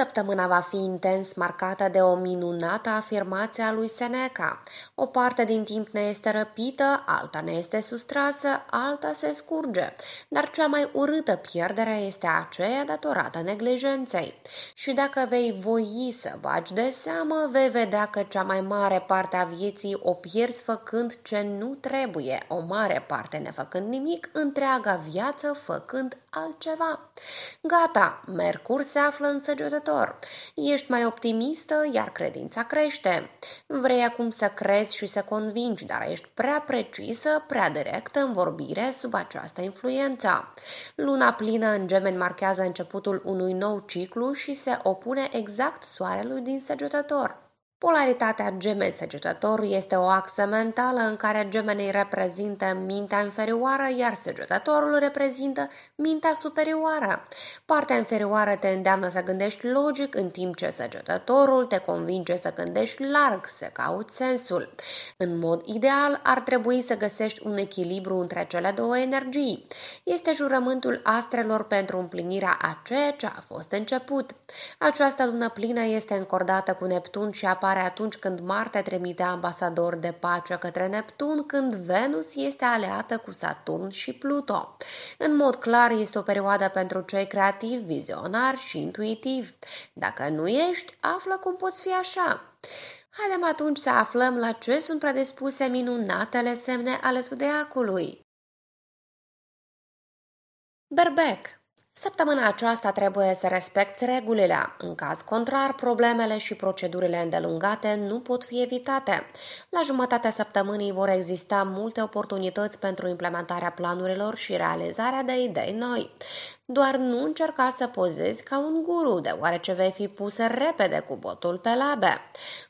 Săptămâna va fi intens marcată de o minunată afirmație a lui Seneca. O parte din timp ne este răpită, alta ne este sustrasă, alta se scurge, dar cea mai urâtă pierdere este aceea datorată neglijenței. Și dacă vei voi să bagi de seamă, vei vedea că cea mai mare parte a vieții o pierzi făcând ce nu trebuie, o mare parte nefăcând nimic, întreaga viață făcând altceva. Gata, Mercur se află în săgetător. Ești mai optimistă, iar credința crește. Vrei acum să crezi și să convingi, dar ești prea precisă, prea directă în vorbire sub această influență. Luna plină în gemeni marchează începutul unui nou ciclu și se opune exact soarelui din săgetător. Polaritatea gemeni săgetător este o axă mentală în care gemenii reprezintă mintea inferioară, iar săgetătorul reprezintă mintea superioară. Partea inferioară te îndeamnă să gândești logic, în timp ce săgetătorul te convinge să gândești larg, să cauți sensul. În mod ideal, ar trebui să găsești un echilibru între cele două energii. Este jurământul astrelor pentru împlinirea a ceea ce a fost început. Această lună plină este încordată cu Neptun și apa apare atunci când Marte trimite ambasador de pace către Neptun, când Venus este aleată cu Saturn și Pluto. În mod clar, este o perioadă pentru cei creativi, vizionari și intuitivi. Dacă nu ești, află cum poți fi așa. Haidem atunci să aflăm la ce sunt predispuse minunatele semne ale zodiacului. Berbec Săptămâna aceasta trebuie să respecti regulile. În caz contrar, problemele și procedurile îndelungate nu pot fi evitate. La jumătatea săptămânii vor exista multe oportunități pentru implementarea planurilor și realizarea de idei noi. Doar nu încerca să pozezi ca un guru, deoarece vei fi pusă repede cu botul pe labe.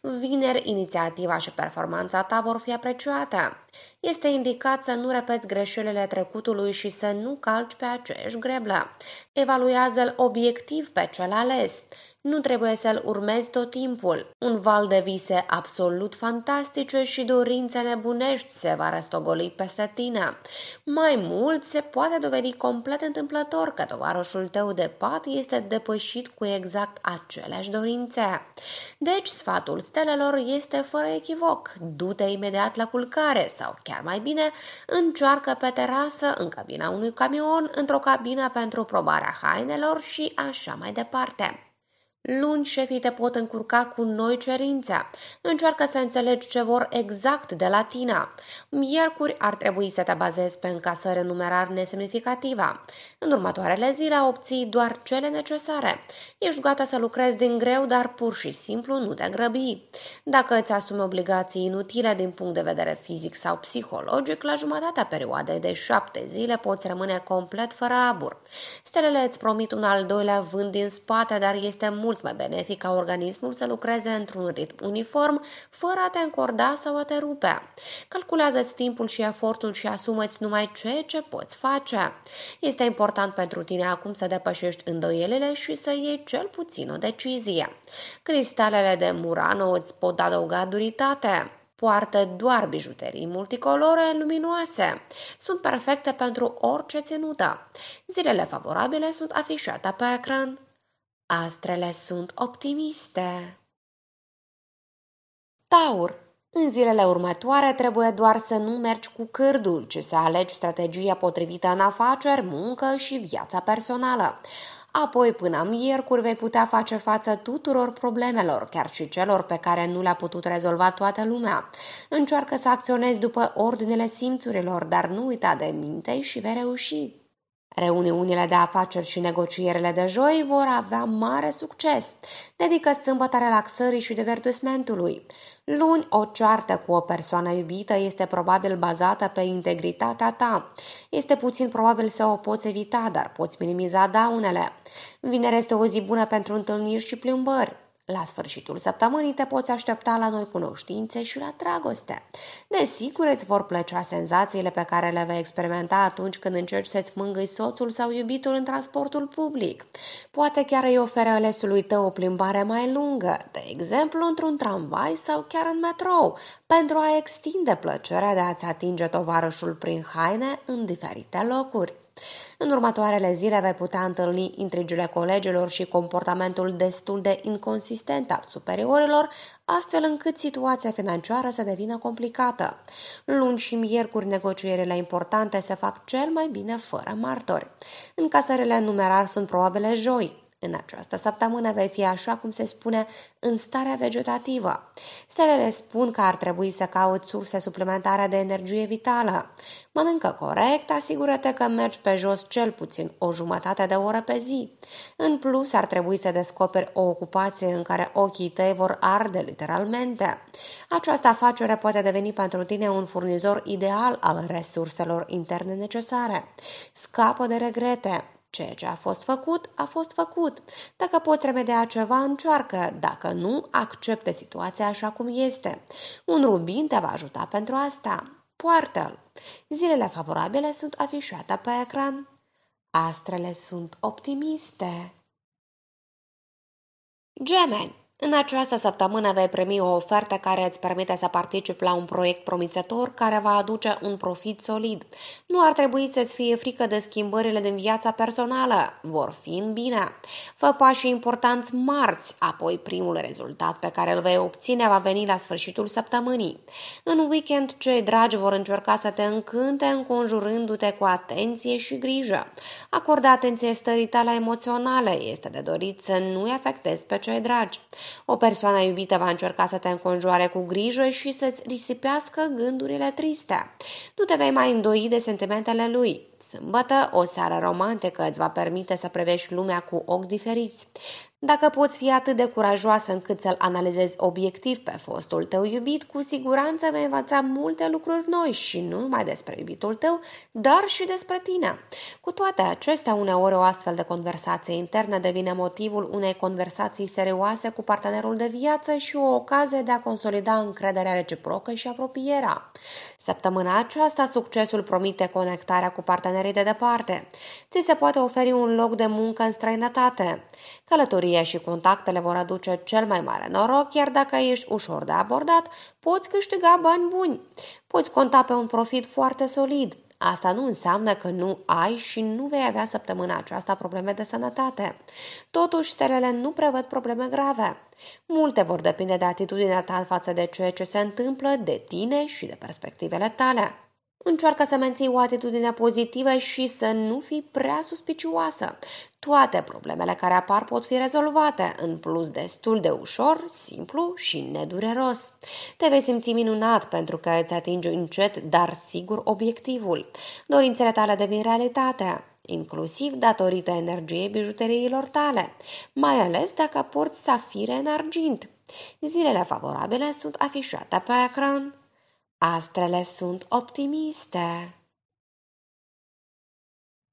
Vineri, inițiativa și performanța ta vor fi apreciate. Este indicat să nu repeți greșelile trecutului și să nu calci pe aceeași greblă. Evaluează-l obiectiv pe cel ales. Nu trebuie să-l urmezi tot timpul. Un val de vise absolut fantastice și dorințe nebunești se va răstogoli peste tine. Mai mult, se poate dovedi complet întâmplător că tovarășul tău de pat este depășit cu exact aceleași dorințe. Deci, sfatul stelelor este fără echivoc. Du-te imediat la culcare sau, chiar mai bine, încearcă pe terasă, în cabina unui camion, într-o cabină pentru probarea hainelor și așa mai departe. Luni, șefii te pot încurca cu noi cerințe. Încearcă să înțelegi ce vor exact de la tine. Miercuri ar trebui să te bazezi pe încasări numerar nesemnificativă. În următoarele zile obții doar cele necesare. Ești gata să lucrezi din greu, dar pur și simplu nu te grăbi. Dacă îți asumi obligații inutile din punct de vedere fizic sau psihologic, la jumătatea perioadei de șapte zile poți rămâne complet fără abur. Stelele îți promit un al doilea vânt din spate, dar este mult mult mai benefic ca organismul să lucreze într-un ritm uniform, fără a te încorda sau a te rupea. Calculează-ți timpul și efortul și asumeți numai ce ce poți face. Este important pentru tine acum să depășești îndoielile și să iei cel puțin o decizie. Cristalele de Murano îți pot adăuga duritate poartă doar bijuterii multicolore luminoase. Sunt perfecte pentru orice ținută. Zilele favorabile sunt afișate pe ecran. Astrele sunt optimiste. Taur. În zilele următoare trebuie doar să nu mergi cu cârdul, ci să alegi strategia potrivită în afaceri, muncă și viața personală. Apoi, până miercuri, vei putea face față tuturor problemelor, chiar și celor pe care nu le-a putut rezolva toată lumea. Încearcă să acționezi după ordinele simțurilor, dar nu uita de minte și vei reuși. Reuniunile de afaceri și negocierile de joi vor avea mare succes. Dedică sâmbătă relaxării și divertismentului. Luni, o ceartă cu o persoană iubită este probabil bazată pe integritatea ta. Este puțin probabil să o poți evita, dar poți minimiza daunele. Vineri este o zi bună pentru întâlniri și plimbări. La sfârșitul săptămânii te poți aștepta la noi cunoștințe și la dragoste. Desigur îți vor plăcea senzațiile pe care le vei experimenta atunci când încerci să-ți mângâi soțul sau iubitul în transportul public. Poate chiar îi oferă alesului tău o plimbare mai lungă, de exemplu într-un tramvai sau chiar în metrou, pentru a extinde plăcerea de a-ți atinge tovarășul prin haine în diferite locuri. În următoarele zile vei putea întâlni intrigile colegilor și comportamentul destul de inconsistent al superiorilor, astfel încât situația financiară să devină complicată. Luni și miercuri negocierile importante se fac cel mai bine fără martori. Încasările numerar sunt probabile joi. În această săptămână vei fi, așa cum se spune, în stare vegetativă. Stelele spun că ar trebui să cauți surse suplimentare de energie vitală. Mănâncă corect, asigură-te că mergi pe jos cel puțin o jumătate de oră pe zi. În plus, ar trebui să descoperi o ocupație în care ochii tăi vor arde literalmente. Această afacere poate deveni pentru tine un furnizor ideal al resurselor interne necesare. Scapă de regrete. Ceea ce a fost făcut, a fost făcut. Dacă poți remedia ceva, încearcă. Dacă nu, acceptă situația așa cum este. Un rubin te va ajuta pentru asta. Poartă-l. Zilele favorabile sunt afișate pe ecran. Astrele sunt optimiste. Gemeni în această săptămână vei primi o ofertă care îți permite să participi la un proiect promițător care va aduce un profit solid. Nu ar trebui să-ți fie frică de schimbările din viața personală, vor fi în bine. Fă pași importanți marți, apoi primul rezultat pe care îl vei obține va veni la sfârșitul săptămânii. În weekend, cei dragi vor încerca să te încânte înconjurându-te cu atenție și grijă. Acorda atenție stării tale emoționale, este de dorit să nu-i afectezi pe cei dragi. O persoană iubită va încerca să te înconjoare cu grijă și să-ți risipească gândurile triste. Nu te vei mai îndoi de sentimentele lui. Sâmbătă, o seară romantică îți va permite să privești lumea cu ochi diferiți. Dacă poți fi atât de curajoasă încât să-l analizezi obiectiv pe fostul tău iubit, cu siguranță vei învăța multe lucruri noi și nu numai despre iubitul tău, dar și despre tine. Cu toate acestea, uneori o astfel de conversație internă devine motivul unei conversații serioase cu partenerul de viață și o ocazie de a consolida încrederea reciprocă și apropierea. Săptămâna aceasta, succesul promite conectarea cu partenerii de departe. Ți se poate oferi un loc de muncă în străinătate, călătorii Prietenia și contactele vor aduce cel mai mare noroc, iar dacă ești ușor de abordat, poți câștiga bani buni. Poți conta pe un profit foarte solid. Asta nu înseamnă că nu ai și nu vei avea săptămâna aceasta probleme de sănătate. Totuși, stelele nu prevăd probleme grave. Multe vor depinde de atitudinea ta față de ceea ce se întâmplă, de tine și de perspectivele tale. Încearcă să menții o atitudine pozitivă și să nu fii prea suspicioasă. Toate problemele care apar pot fi rezolvate, în plus destul de ușor, simplu și nedureros. Te vei simți minunat pentru că îți atingi încet, dar sigur, obiectivul. Dorințele tale devin realitate inclusiv datorită energiei bijuteriilor tale, mai ales dacă porți safire în argint. Zilele favorabile sunt afișate pe ecran. Astrele sunt optimiste.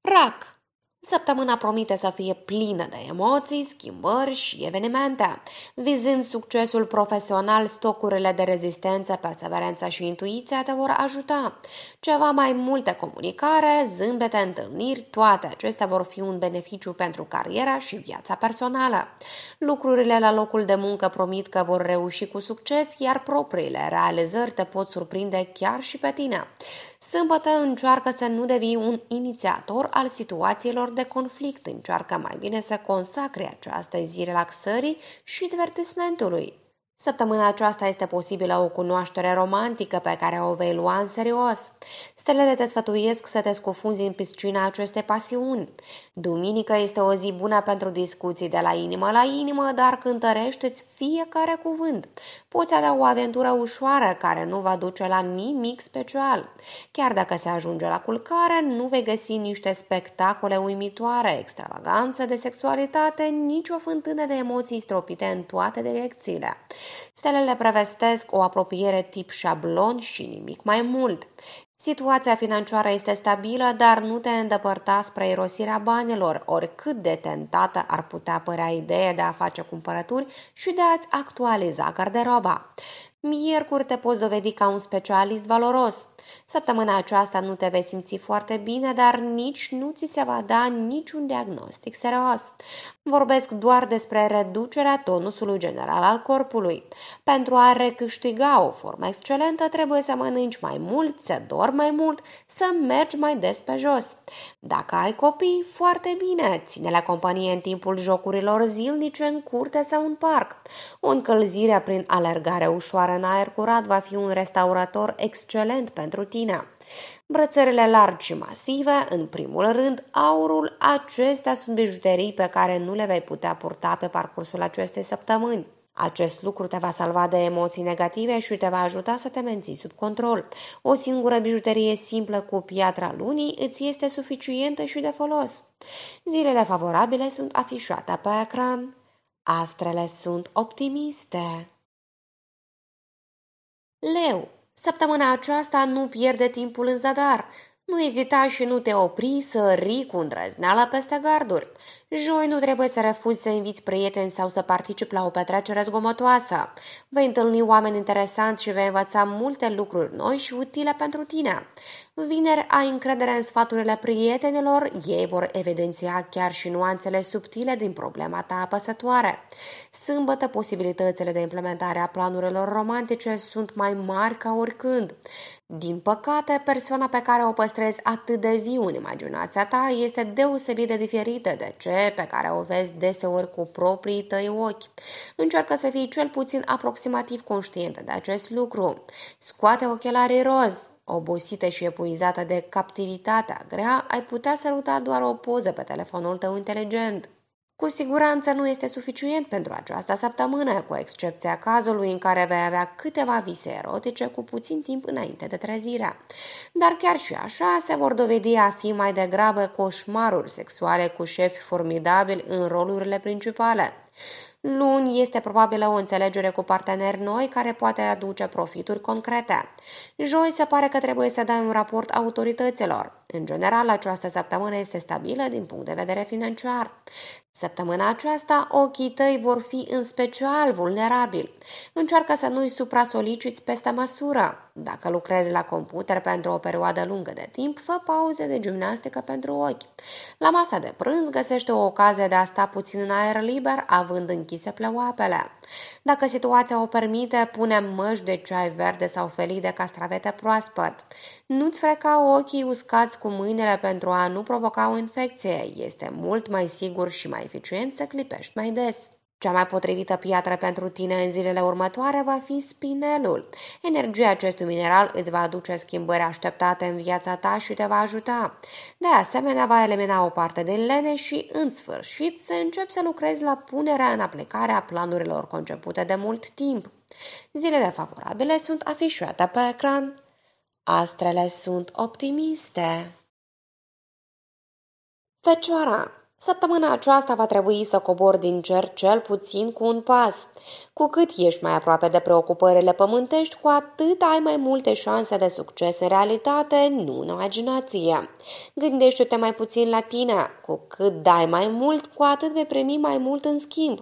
Rac Săptămâna promite să fie plină de emoții, schimbări și evenimente. Vizând succesul profesional, stocurile de rezistență, perseverență și intuiția te vor ajuta. Ceva mai multe comunicare, zâmbete, întâlniri, toate acestea vor fi un beneficiu pentru cariera și viața personală. Lucrurile la locul de muncă promit că vor reuși cu succes, iar propriile realizări te pot surprinde chiar și pe tine. Sâmbătă încearcă să nu devii un inițiator al situațiilor de conflict, încearcă mai bine să consacre această zi relaxării și divertismentului. Săptămâna aceasta este posibilă o cunoaștere romantică pe care o vei lua în serios. Stelele te sfătuiesc să te scufunzi în piscina acestei pasiuni. Duminică este o zi bună pentru discuții de la inimă la inimă, dar cântărește-ți fiecare cuvânt. Poți avea o aventură ușoară care nu va duce la nimic special. Chiar dacă se ajunge la culcare, nu vei găsi niște spectacole uimitoare, extravaganță de sexualitate, nici o fântână de emoții stropite în toate direcțiile. Stelele prevestesc o apropiere tip șablon și nimic mai mult. Situația financiară este stabilă, dar nu te îndepărta spre irosirea banilor, oricât de tentată ar putea părea ideea de a face cumpărături și de a-ți actualiza garderoba. Miercuri te poți dovedi ca un specialist valoros. Săptămâna aceasta nu te vei simți foarte bine, dar nici nu ți se va da niciun diagnostic serios. Vorbesc doar despre reducerea tonusului general al corpului. Pentru a recâștiga o formă excelentă, trebuie să mănânci mai mult, să dormi mai mult, să mergi mai des pe jos. Dacă ai copii, foarte bine, ține la companie în timpul jocurilor zilnice în curte sau în parc. O încălzire prin alergare ușoară în aer curat va fi un restaurator excelent pentru tine Palestina. Brățările largi și masive, în primul rând, aurul, acestea sunt bijuterii pe care nu le vei putea purta pe parcursul acestei săptămâni. Acest lucru te va salva de emoții negative și te va ajuta să te menții sub control. O singură bijuterie simplă cu piatra lunii îți este suficientă și de folos. Zilele favorabile sunt afișate pe ecran. Astrele sunt optimiste. Leu Săptămâna aceasta nu pierde timpul în zadar. Nu ezita și nu te opri să rii cu îndrăzneala peste garduri. Joi nu trebuie să refuzi să inviți prieteni sau să participi la o petrecere zgomotoasă. Vei întâlni oameni interesanți și vei învăța multe lucruri noi și utile pentru tine. Vineri ai încredere în sfaturile prietenilor, ei vor evidenția chiar și nuanțele subtile din problema ta apăsătoare. Sâmbătă posibilitățile de implementare a planurilor romantice sunt mai mari ca oricând. Din păcate, persoana pe care o păstrezi atât de viu în imaginația ta este deosebit de diferită de ce pe care o vezi deseori cu proprii tăi ochi. Încearcă să fii cel puțin aproximativ conștientă de acest lucru. Scoate ochelarii roz, Obosită și epuizată de captivitatea grea, ai putea săruta doar o poză pe telefonul tău inteligent. Cu siguranță nu este suficient pentru această săptămână, cu excepția cazului în care vei avea câteva vise erotice cu puțin timp înainte de trezirea. Dar chiar și așa se vor dovedi a fi mai degrabă coșmaruri sexuale cu șefi formidabili în rolurile principale. Luni este probabilă o înțelegere cu parteneri noi care poate aduce profituri concrete. Joi se pare că trebuie să dai un raport autorităților. În general, această săptămână este stabilă din punct de vedere financiar. Săptămâna aceasta ochii tăi vor fi în special vulnerabili. Încearcă să nu-i supra-soliciți peste măsură. Dacă lucrezi la computer pentru o perioadă lungă de timp, fă pauze de gimnastică pentru ochi. La masa de prânz găsește o ocazie de a sta puțin în aer liber, având închise plăoapele. Dacă situația o permite, pune măști de ceai verde sau felii de castravete proaspăt. Nu-ți freca ochii uscați cu mâinile pentru a nu provoca o infecție. Este mult mai sigur și mai eficient să clipești mai des. Cea mai potrivită piatră pentru tine în zilele următoare va fi spinelul. Energia acestui mineral îți va aduce schimbări așteptate în viața ta și te va ajuta. De asemenea, va elimina o parte din lene și, în sfârșit, să începi să lucrezi la punerea în aplicare a planurilor concepute de mult timp. Zilele favorabile sunt afișate pe ecran. Astrele sunt optimiste. Fecioara Săptămâna aceasta va trebui să cobor din cer cel puțin cu un pas. Cu cât ești mai aproape de preocupările pământești, cu atât ai mai multe șanse de succes în realitate, nu în imaginație. Gândește-te mai puțin la tine. Cu cât dai mai mult, cu atât vei primi mai mult în schimb.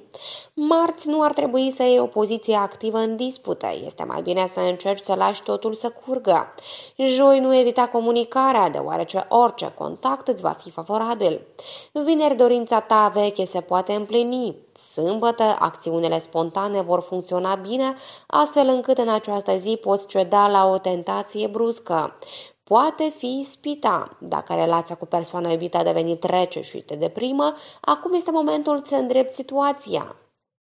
Marți nu ar trebui să iei o poziție activă în dispute. Este mai bine să încerci să lași totul să curgă. Joi nu evita comunicarea, deoarece orice contact îți va fi favorabil. Vine Vineri dorința ta veche se poate împlini. Sâmbătă, acțiunile spontane vor funcționa bine, astfel încât în această zi poți ceda la o tentație bruscă. Poate fi ispita. Dacă relația cu persoana iubită a devenit rece și te deprimă, acum este momentul să îndrept situația.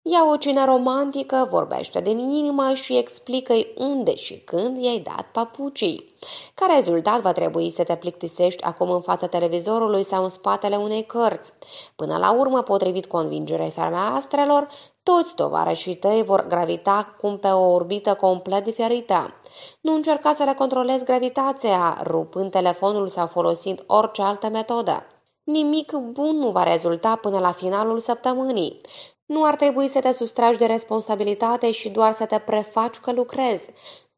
Ia o cină romantică, vorbește din inimă și explică-i unde și când i-ai dat papucii. Ca rezultat va trebui să te plictisești acum în fața televizorului sau în spatele unei cărți. Până la urmă, potrivit convingerii femeastrelor, toți tovarășii tăi vor gravita cum pe o orbită complet diferită. Nu încerca să le controlezi gravitația, rupând telefonul sau folosind orice altă metodă. Nimic bun nu va rezulta până la finalul săptămânii. Nu ar trebui să te sustragi de responsabilitate și doar să te prefaci că lucrezi.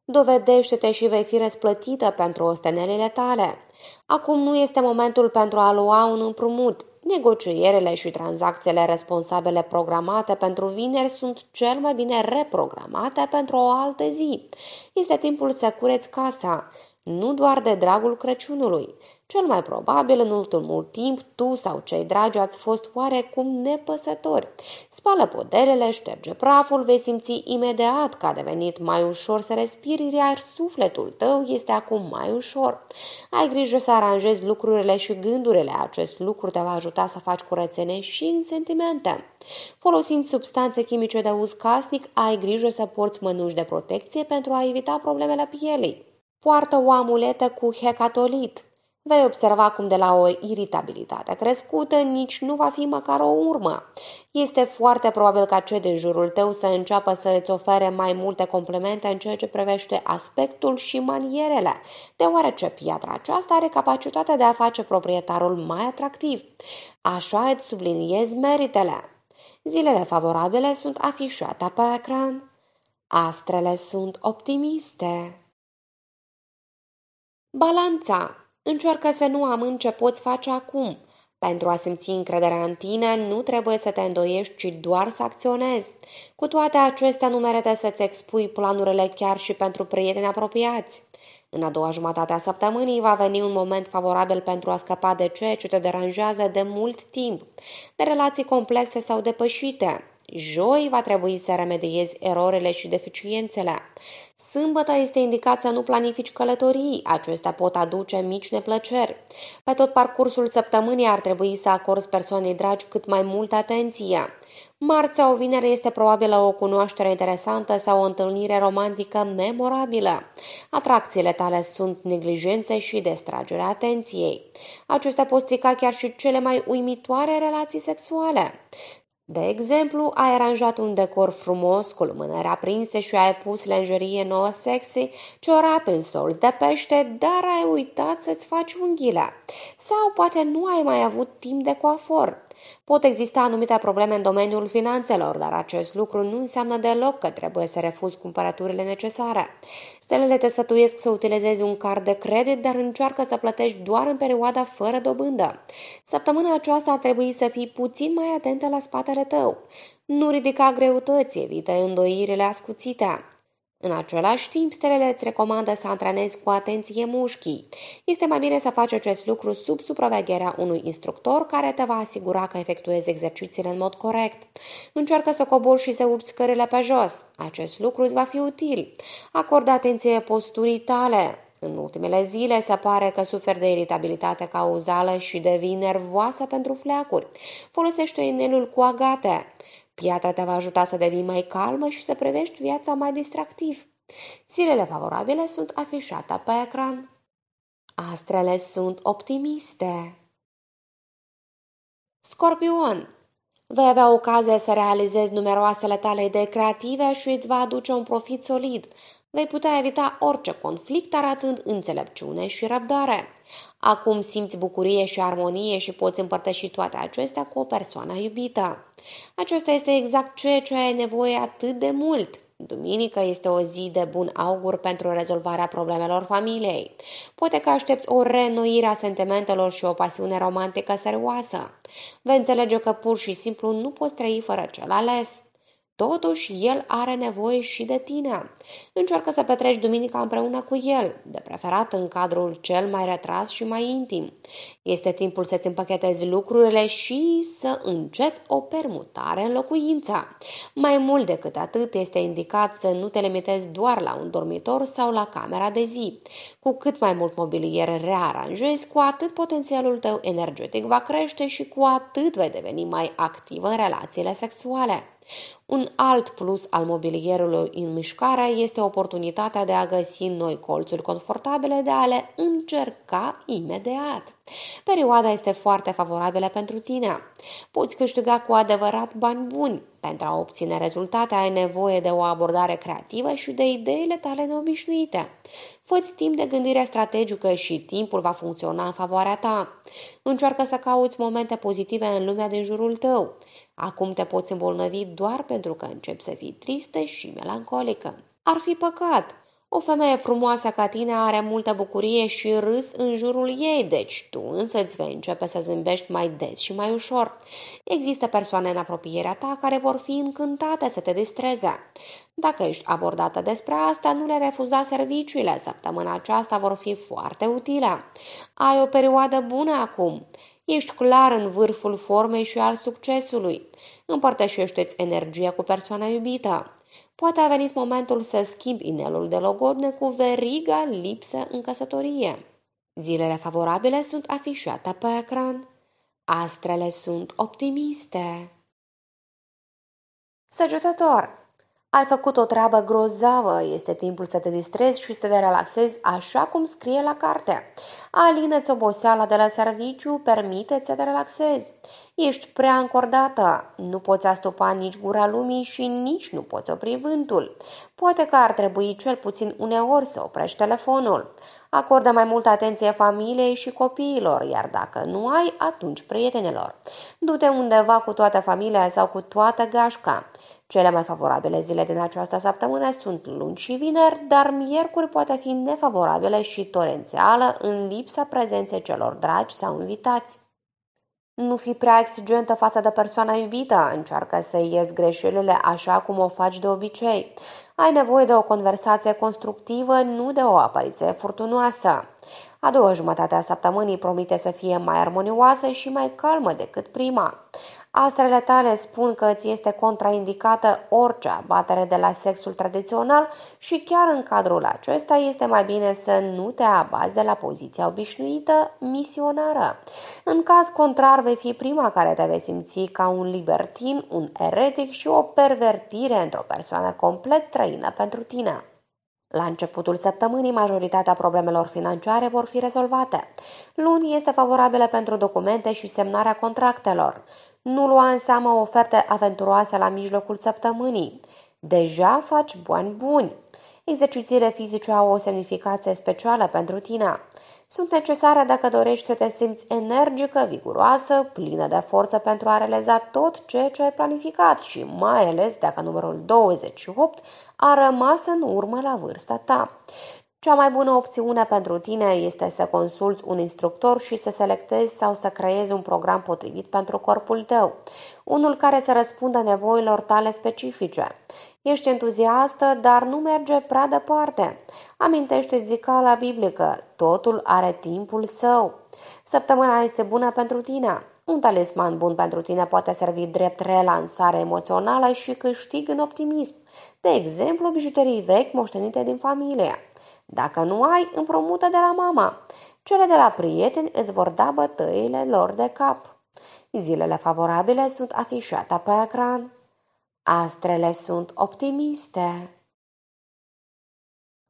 Dovedește-te și vei fi răsplătită pentru ostenelile tale. Acum nu este momentul pentru a lua un împrumut. Negocierile și tranzacțiile responsabile programate pentru vineri sunt cel mai bine reprogramate pentru o altă zi. Este timpul să cureți casa. Nu doar de dragul Crăciunului. Cel mai probabil, în ultimul timp, tu sau cei dragi ați fost oarecum nepăsători. Spală podelele, șterge praful, vei simți imediat că a devenit mai ușor să respiri, iar sufletul tău este acum mai ușor. Ai grijă să aranjezi lucrurile și gândurile. Acest lucru te va ajuta să faci curățenie și în sentimente. Folosind substanțe chimice de uz casnic, ai grijă să porți mănuși de protecție pentru a evita problemele pielii. Poartă o amuletă cu hecatolit. Vei observa cum de la o iritabilitate crescută nici nu va fi măcar o urmă. Este foarte probabil ca cei din jurul tău să înceapă să îți ofere mai multe complemente în ceea ce privește aspectul și manierele, deoarece piatra aceasta are capacitatea de a face proprietarul mai atractiv. Așa îți subliniezi meritele. Zilele favorabile sunt afișate pe ecran. Astrele sunt optimiste. Balanța. Încearcă să nu am ce poți face acum. Pentru a simți încrederea în tine, nu trebuie să te îndoiești, ci doar să acționezi. Cu toate acestea, nu merită să-ți expui planurile chiar și pentru prieteni apropiați. În a doua jumătate a săptămânii va veni un moment favorabil pentru a scăpa de ceea ce te deranjează de mult timp, de relații complexe sau depășite. Joi va trebui să remediezi erorele și deficiențele. Sâmbătă este indicat să nu planifici călătorii, acestea pot aduce mici neplăceri. Pe tot parcursul săptămânii ar trebui să acorzi persoanei dragi cât mai multă atenție. Marți sau vineri este probabilă o cunoaștere interesantă sau o întâlnire romantică memorabilă. Atracțiile tale sunt neglijențe și destragerea atenției. Acestea pot strica chiar și cele mai uimitoare relații sexuale. De exemplu, ai aranjat un decor frumos cu lumânări aprinse și ai pus lenjerie nouă sexy, ciorap în solți de pește, dar ai uitat să-ți faci unghiile. Sau poate nu ai mai avut timp de coafor. Pot exista anumite probleme în domeniul finanțelor, dar acest lucru nu înseamnă deloc că trebuie să refuzi cumpărăturile necesare. Stelele te sfătuiesc să utilizezi un card de credit, dar încearcă să plătești doar în perioada fără dobândă. Săptămâna aceasta ar trebui să fii puțin mai atentă la spatele tău. Nu ridica greutăți, evită îndoirile ascuțite. În același timp, stelele îți recomandă să antrenezi cu atenție mușchii. Este mai bine să faci acest lucru sub supravegherea unui instructor care te va asigura că efectuezi exercițiile în mod corect. Încearcă să cobori și să urci scările pe jos. Acest lucru îți va fi util. Acordă atenție posturii tale. În ultimele zile se pare că suferi de iritabilitate cauzală și devii nervoasă pentru fleacuri. Folosește inelul cu agate. Piatra te va ajuta să devii mai calmă și să prevești viața mai distractiv. Zilele favorabile sunt afișate pe ecran. Astrele sunt optimiste. Scorpion, Vei avea ocazia să realizezi numeroasele tale idei creative și îți va aduce un profit solid vei putea evita orice conflict arătând înțelepciune și răbdare. Acum simți bucurie și armonie și poți împărtăși toate acestea cu o persoană iubită. Acesta este exact ceea ce ai nevoie atât de mult – Duminică este o zi de bun augur pentru rezolvarea problemelor familiei. Poate că aștepți o reînnoire a sentimentelor și o pasiune romantică serioasă. Vei înțelege că pur și simplu nu poți trăi fără cel ales. Totuși, el are nevoie și de tine. Încearcă să petreci duminica împreună cu el, de preferat în cadrul cel mai retras și mai intim. Este timpul să-ți împachetezi lucrurile și să începi o permutare în locuința. Mai mult decât atât, este indicat să nu te limitezi doar la un dormitor sau la camera de zi. Cu cât mai mult mobilier rearanjezi, cu atât potențialul tău energetic va crește și cu atât vei deveni mai activ în relațiile sexuale. Un alt plus al mobilierului în mișcare este oportunitatea de a găsi noi colțuri confortabile de a le încerca imediat. Perioada este foarte favorabilă pentru tine. Poți câștiga cu adevărat bani buni. Pentru a obține rezultate ai nevoie de o abordare creativă și de ideile tale neobișnuite. Fă-ți timp de gândire strategică și timpul va funcționa în favoarea ta. Încearcă să cauți momente pozitive în lumea din jurul tău. Acum te poți îmbolnăvi doar pentru că începi să fii tristă și melancolică. Ar fi păcat o femeie frumoasă ca tine are multă bucurie și râs în jurul ei, deci tu însă îți vei începe să zâmbești mai des și mai ușor. Există persoane în apropierea ta care vor fi încântate să te distreze. Dacă ești abordată despre asta, nu le refuza serviciile. Săptămâna aceasta vor fi foarte utile. Ai o perioadă bună acum. Ești clar în vârful formei și al succesului. Împărtășește-ți energia cu persoana iubită. Poate a venit momentul să schimb inelul de logodne cu veriga lipsă în căsătorie. Zilele favorabile sunt afișate pe ecran. Astrele sunt optimiste. Săgetător, ai făcut o treabă grozavă, este timpul să te distrezi și să te relaxezi așa cum scrie la carte. Alină-ți oboseala de la serviciu, permite-ți să te relaxezi. Ești prea încordată, nu poți astupa nici gura lumii și nici nu poți opri vântul. Poate că ar trebui cel puțin uneori să oprești telefonul. Acordă mai multă atenție familiei și copiilor, iar dacă nu ai, atunci prietenilor. Du-te undeva cu toată familia sau cu toată gașca. Cele mai favorabile zile din această săptămână sunt luni și vineri, dar miercuri poate fi nefavorabile și torențială în lipsa prezenței celor dragi sau invitați. Nu fi prea exigentă față de persoana iubită, încearcă să ies greșelile așa cum o faci de obicei. Ai nevoie de o conversație constructivă, nu de o apariție furtunoasă. A doua jumătate a săptămânii promite să fie mai armonioasă și mai calmă decât prima. Astrele tale spun că ți este contraindicată orice abatere de la sexul tradițional și chiar în cadrul acesta este mai bine să nu te abazi de la poziția obișnuită misionară. În caz contrar, vei fi prima care te vei simți ca un libertin, un eretic și o pervertire într-o persoană complet străină pentru tine. La începutul săptămânii, majoritatea problemelor financiare vor fi rezolvate. Luni este favorabilă pentru documente și semnarea contractelor. Nu lua în seamă oferte aventuroase la mijlocul săptămânii. Deja faci bani buni. Exercițiile fizice au o semnificație specială pentru tine. Sunt necesare dacă dorești să te simți energică, viguroasă, plină de forță pentru a realiza tot ceea ce ai planificat și mai ales dacă numărul 28 a rămas în urmă la vârsta ta. Cea mai bună opțiune pentru tine este să consulți un instructor și să selectezi sau să creezi un program potrivit pentru corpul tău, unul care să răspundă nevoilor tale specifice. Ești entuziastă, dar nu merge prea departe. Amintește zicala biblică, totul are timpul său. Săptămâna este bună pentru tine. Un talisman bun pentru tine poate servi drept relansare emoțională și câștig în optimism. De exemplu, bijuterii vechi moștenite din familie. Dacă nu ai, împrumută de la mama. Cele de la prieteni îți vor da bătăile lor de cap. Zilele favorabile sunt afișate pe ecran. Astrele sunt optimiste.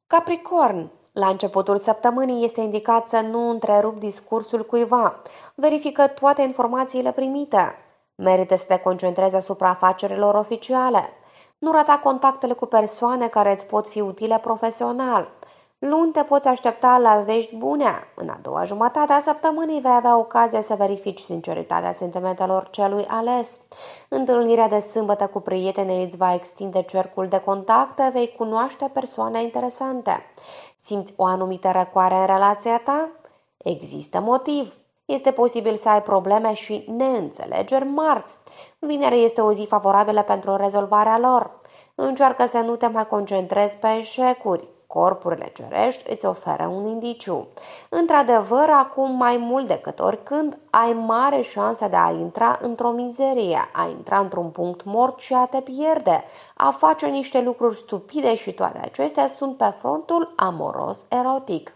Capricorn, la începutul săptămânii este indicat să nu întrerup discursul cuiva. Verifică toate informațiile primite. Merită să te concentrezi asupra afacerilor oficiale. Nu rata contactele cu persoane care îți pot fi utile profesional. Luni te poți aștepta la vești bune. În a doua jumătate a săptămânii vei avea ocazia să verifici sinceritatea sentimentelor celui ales. Întâlnirea de sâmbătă cu prietenii îți va extinde cercul de contacte, vei cunoaște persoane interesante. Simți o anumită răcoare în relația ta? Există motiv. Este posibil să ai probleme și neînțelegeri marți. Vinerea este o zi favorabilă pentru rezolvarea lor. Încearcă să nu te mai concentrezi pe eșecuri corpurile cerești îți oferă un indiciu. Într-adevăr, acum mai mult decât oricând, ai mare șansa de a intra într-o mizerie, a intra într-un punct mort și a te pierde, a face niște lucruri stupide și toate acestea sunt pe frontul amoros-erotic.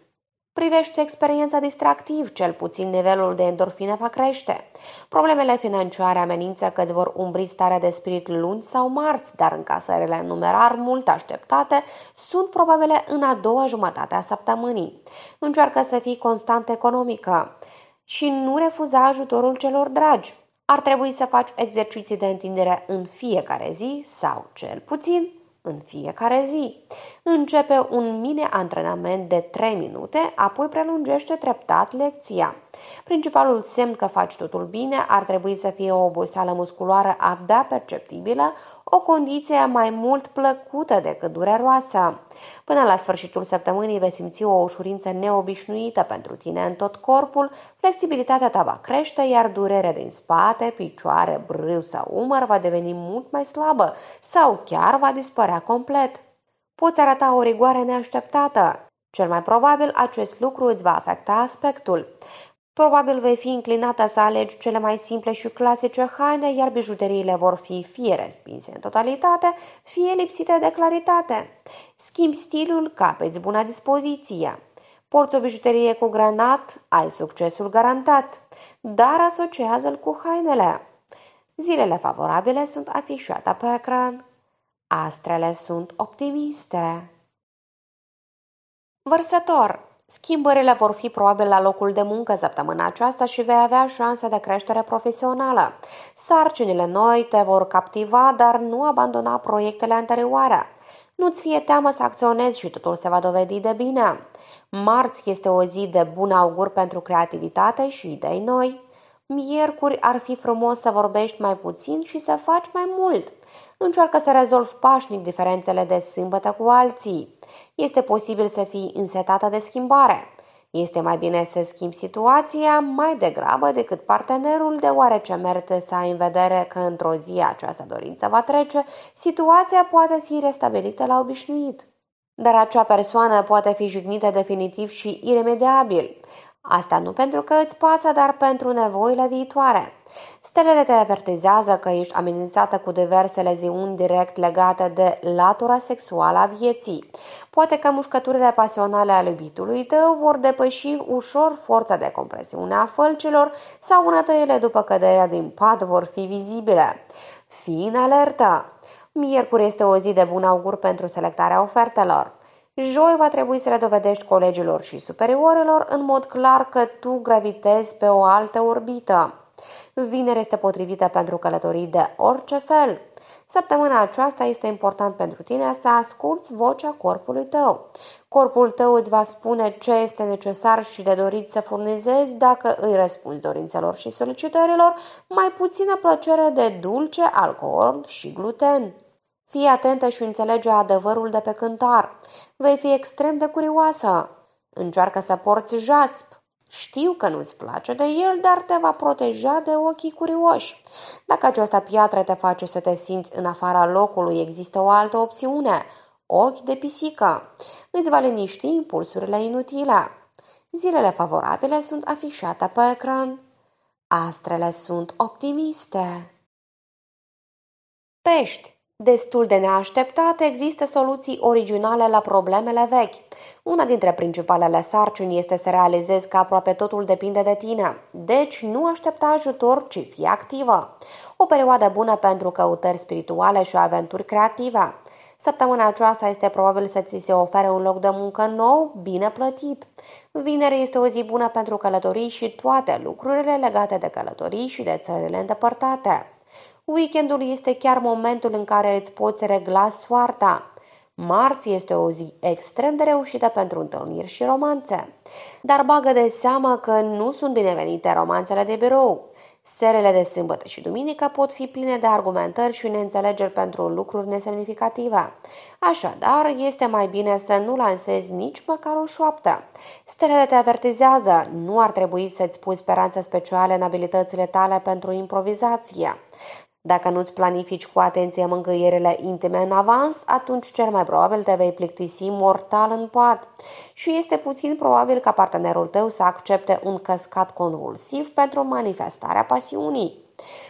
Privește experiența distractiv, cel puțin nivelul de endorfine va crește. Problemele financiare amenință că îți vor umbri starea de spirit luni sau marți, dar încasările în numerar mult așteptate sunt probabile în a doua jumătate a săptămânii. Încearcă să fii constant economică și nu refuza ajutorul celor dragi. Ar trebui să faci exerciții de întindere în fiecare zi sau, cel puțin, în fiecare zi începe un mini-antrenament de 3 minute, apoi prelungește treptat lecția. Principalul semn că faci totul bine ar trebui să fie o oboseală musculară abia perceptibilă, o condiție mai mult plăcută decât dureroasă. Până la sfârșitul săptămânii vei simți o ușurință neobișnuită pentru tine în tot corpul, flexibilitatea ta va crește, iar durerea din spate, picioare, brâu sau umăr va deveni mult mai slabă sau chiar va dispărea complet poți arăta o rigoare neașteptată. Cel mai probabil acest lucru îți va afecta aspectul. Probabil vei fi inclinată să alegi cele mai simple și clasice haine, iar bijuteriile vor fi fie respinse în totalitate, fie lipsite de claritate. Schimbi stilul, capeți bună dispoziție. Porți o bijuterie cu granat, ai succesul garantat, dar asociază-l cu hainele. Zilele favorabile sunt afișate pe ecran. Astrele sunt optimiste. Vărsător, schimbările vor fi probabil la locul de muncă săptămâna aceasta și vei avea șanse de creștere profesională. Sarcinile noi te vor captiva, dar nu abandona proiectele anterioare. Nu-ți fie teamă să acționezi și totul se va dovedi de bine. Marți este o zi de bun augur pentru creativitate și idei noi. Miercuri ar fi frumos să vorbești mai puțin și să faci mai mult. Încearcă să rezolvi pașnic diferențele de sâmbătă cu alții. Este posibil să fii însetată de schimbare. Este mai bine să schimbi situația mai degrabă decât partenerul, deoarece merite să ai în vedere că într-o zi această dorință va trece, situația poate fi restabilită la obișnuit. Dar acea persoană poate fi jignită definitiv și iremediabil. Asta nu pentru că îți pasă, dar pentru nevoile viitoare. Stelele te avertizează că ești amenințată cu diverse leziuni direct legate de latura sexuală a vieții. Poate că mușcăturile pasionale ale iubitului tău vor depăși ușor forța de compresiune a fălcilor sau unătăile după căderea din pat vor fi vizibile. Fii în alertă! Miercuri este o zi de bun augur pentru selectarea ofertelor. Joi va trebui să le dovedești colegilor și superiorilor în mod clar că tu gravitezi pe o altă orbită. Vineri este potrivită pentru călătorii de orice fel. Săptămâna aceasta este important pentru tine să asculți vocea corpului tău. Corpul tău îți va spune ce este necesar și de dorit să furnizezi dacă îi răspunzi dorințelor și solicitărilor, mai puțină plăcere de dulce, alcool și gluten. Fii atentă și înțelege adevărul de pe cântar. Vei fi extrem de curioasă. Încearcă să porți jasp. Știu că nu-ți place de el, dar te va proteja de ochii curioși. Dacă această piatră te face să te simți în afara locului, există o altă opțiune. Ochi de pisică. Îți va liniști impulsurile inutile. Zilele favorabile sunt afișate pe ecran. Astrele sunt optimiste. Pești Destul de neașteptat, există soluții originale la problemele vechi. Una dintre principalele sarcini este să realizezi că aproape totul depinde de tine, deci nu aștepta ajutor, ci fi activă. O perioadă bună pentru căutări spirituale și aventuri creative. Săptămâna aceasta este probabil să ți se ofere un loc de muncă nou, bine plătit. Vineri este o zi bună pentru călătorii și toate lucrurile legate de călătorii și de țările îndepărtate. Weekendul este chiar momentul în care îți poți regla soarta. Marți este o zi extrem de reușită pentru întâlniri și romanțe. Dar bagă de seamă că nu sunt binevenite romanțele de birou. Serele de sâmbătă și duminică pot fi pline de argumentări și neînțelegeri pentru lucruri nesemnificative. Așadar, este mai bine să nu lansezi nici măcar o șoaptă. Stelele te avertizează, nu ar trebui să-ți pui speranțe speciale în abilitățile tale pentru improvizație. Dacă nu-ți planifici cu atenție mângâierele intime în avans, atunci cel mai probabil te vei plictisi mortal în pat și este puțin probabil ca partenerul tău să accepte un căscat convulsiv pentru manifestarea pasiunii.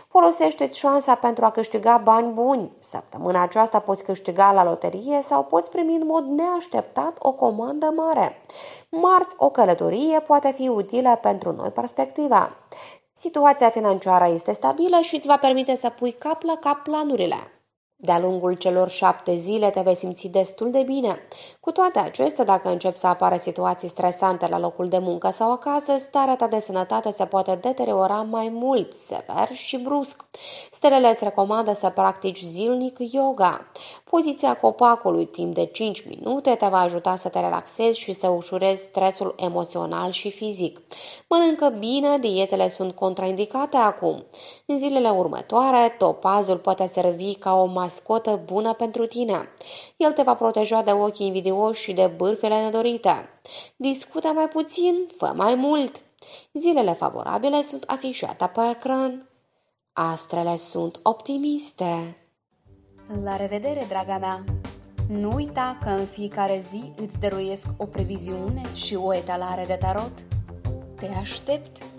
Folosește-ți șansa pentru a câștiga bani buni. Săptămâna aceasta poți câștiga la loterie sau poți primi în mod neașteptat o comandă mare. Marți, o călătorie poate fi utilă pentru noi perspectiva. Situația financiară este stabilă și îți va permite să pui cap la cap planurile. De-a lungul celor șapte zile te vei simți destul de bine. Cu toate acestea, dacă încep să apară situații stresante la locul de muncă sau acasă, starea ta de sănătate se poate deteriora mai mult, sever și brusc. Stelele îți recomandă să practici zilnic yoga. Poziția copacului timp de 5 minute te va ajuta să te relaxezi și să ușurezi stresul emoțional și fizic. Mănâncă bine, dietele sunt contraindicate acum. În zilele următoare, topazul poate servi ca o masă mascotă bună pentru tine. El te va proteja de ochii invidioși și de bârfele nedorite. Discută mai puțin, fă mai mult. Zilele favorabile sunt afișate pe ecran. Astrele sunt optimiste. La revedere, draga mea! Nu uita că în fiecare zi îți dăruiesc o previziune și o etalare de tarot. Te aștept!